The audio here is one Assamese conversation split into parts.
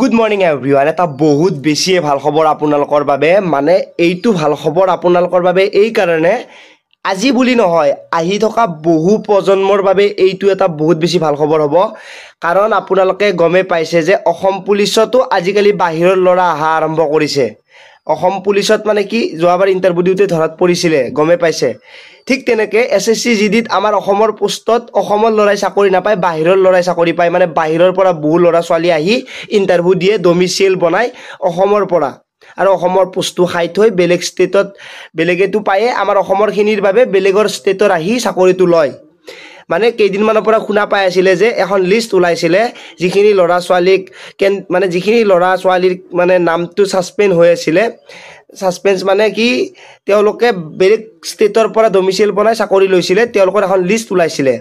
গুড মৰ্ণিং এভৰিৱান এটা বহুত বেছিয়ে ভাল খবৰ আপোনালোকৰ বাবে মানে এইটো ভাল খবৰ আপোনালোকৰ বাবে এইকাৰণে আজি বুলি নহয় আহি থকা বহু প্ৰজন্মৰ বাবে এইটো এটা বহুত বেছি ভাল খবৰ হ'ব কাৰণ আপোনালোকে গমেই পাইছে যে অসম পুলিচতো আজিকালি বাহিৰৰ ল'ৰা অহা আৰম্ভ কৰিছে অসম পুলিচত মানে কি যোৱাবাৰ ইণ্টাৰভিউ দিওঁতে ধৰাত পৰিছিলে গমেই পাইছে ঠিক তেনেকে এছ এছ চি জি ডিত আমাৰ অসমৰ পোষ্টত অসমৰ ল'ৰাই চাকৰি নাপায় বাহিৰৰ ল'ৰাই চাকৰি পায় মানে বাহিৰৰ পৰা বহু ল'ৰা ছোৱালী আহি ইণ্টাৰভিউ দিয়ে ডমিচিয়েল বনাই অসমৰ পৰা আৰু অসমৰ পোষ্টটো খাই থৈ বেলেগ ষ্টেটত বেলেগেতো পায়ে আমাৰ অসমৰখিনিৰ বাবে বেলেগৰ ষ্টেটত আহি চাকৰিটো লয় মানে কেইদিনমানৰ পৰা শুনা পাই আছিলে যে এখন লিষ্ট ওলাইছিলে যিখিনি ল'ৰা ছোৱালীক কেন মানে যিখিনি ল'ৰা ছোৱালীৰ মানে নামটো ছাছপেণ্ড হৈ আছিলে ছাছপেঞ্চ মানে কি তেওঁলোকে বেলেগ ষ্টেটৰ পৰা ডমিচিয়েল বনাই চাকৰি লৈছিলে তেওঁলোকৰ এখন লিষ্ট ওলাইছিলে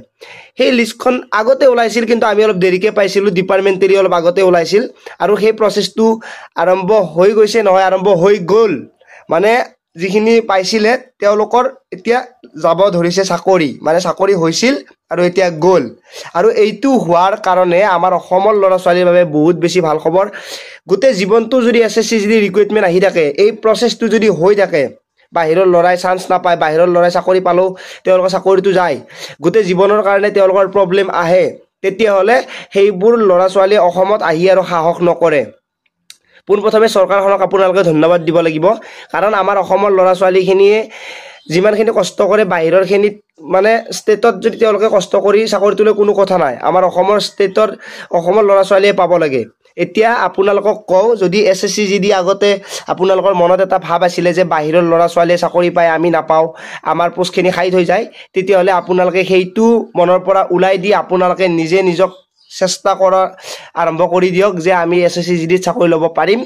সেই লিষ্টখন আগতে ওলাইছিল কিন্তু আমি অলপ দেৰিকৈ পাইছিলোঁ ডিপাৰ্টমেণ্টেৰি অলপ আগতে ওলাইছিল আৰু সেই প্ৰচেছটো আৰম্ভ হৈ গৈছে নহয় আৰম্ভ হৈ গ'ল মানে যিখিনি পাইছিলে তেওঁলোকৰ এতিয়া যাব ধৰিছে চাকৰি মানে চাকৰি হৈছিল আৰু এতিয়া গ'ল আৰু এইটো হোৱাৰ কাৰণে আমাৰ অসমৰ ল'ৰা ছোৱালীৰ বাবে বহুত বেছি ভাল খবৰ গোটেই জীৱনটো যদি এছ এছ চি যদি ৰিক্ৰুইটমেণ্ট আহি থাকে এই প্ৰচেছটো যদি হৈ থাকে বাহিৰৰ ল'ৰাই চান্স নাপায় বাহিৰৰ ল'ৰাই চাকৰি পালেও তেওঁলোকৰ চাকৰিটো যায় গোটেই জীৱনৰ কাৰণে তেওঁলোকৰ প্ৰব্লেম আহে তেতিয়াহ'লে সেইবোৰ ল'ৰা ছোৱালীয়ে অসমত আহি আৰু সাহস নকৰে পোনপ্ৰথমে চৰকাৰখনক আপোনালোকে ধন্যবাদ দিব লাগিব কাৰণ আমাৰ অসমৰ ল'ৰা ছোৱালীখিনিয়ে যিমানখিনি কষ্ট কৰে বাহিৰৰখিনিত মানে ষ্টেটত যদি তেওঁলোকে কষ্ট কৰি চাকৰিটো লৈ কোনো কথা নাই আমাৰ অসমৰ ষ্টেটৰ অসমৰ ল'ৰা ছোৱালীয়ে পাব লাগে এতিয়া আপোনালোকক কওঁ যদি এছ এছ চি যি দি আগতে আপোনালোকৰ মনত এটা ভাৱ আছিলে যে বাহিৰৰ ল'ৰা ছোৱালীয়ে চাকৰি পায় আমি নাপাওঁ আমাৰ পোষ্টখিনি খাই থৈ যায় তেতিয়াহ'লে আপোনালোকে সেইটো মনৰ পৰা ওলাই দি আপোনালোকে নিজে নিজক চেষ্টা কৰা আৰম্ভ কৰি দিয়ক যে আমি এছ এছ চি জি ডিত চাকৰি ল'ব পাৰিম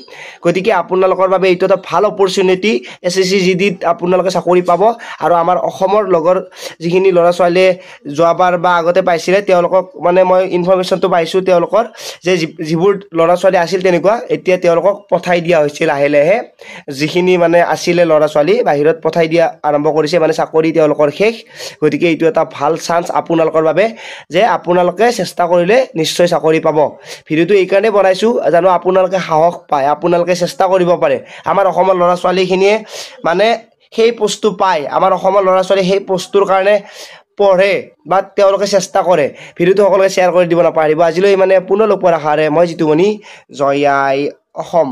গতিকে আপোনালোকৰ বাবে এইটো এটা ভাল opportunity S S C G ডিত আপোনালোকে চাকৰি পাব আৰু আমাৰ অসমৰ লগৰ যিখিনি ল'ৰা ছোৱালীয়ে যোৱাবাৰ বা আগতে পাইছিলে তেওঁলোকক মানে মই ইনফৰ্মেশ্যনটো পাইছোঁ তেওঁলোকৰ যে যিবোৰ ল'ৰা ছোৱালী আছিল তেনেকুৱা এতিয়া তেওঁলোকক পঠাই দিয়া হৈছিল লাহে লাহে যিখিনি মানে আছিলে ল'ৰা ছোৱালী বাহিৰত পঠাই দিয়া আৰম্ভ কৰিছে মানে চাকৰি তেওঁলোকৰ শেষ গতিকে এইটো এটা ভাল চান্স আপোনালোকৰ বাবে যে আপোনালোকে চেষ্টা কৰিলে নিশ্চয় চাকৰি পাব ভিডিঅ'টো এইকাৰণেই বনাইছোঁ জানো আপোনালোকে সাহস পায় আপোনালোকে চেষ্টা কৰিব পাৰে আমাৰ অসমৰ ল'ৰা ছোৱালীখিনিয়ে মানে সেই পষ্টটো পায় আমাৰ অসমৰ ল'ৰা ছোৱালী সেই পষ্টটোৰ কাৰণে পঢ়ে বা তেওঁলোকে চেষ্টা কৰে ভিডিঅ'টো সকলোকে শ্বেয়াৰ কৰি দিব নাপাহৰিব আজিলৈ মানে পুনৰ লগ পোৱাৰ আশাৰে মই যিটো মণি জয় আই অসম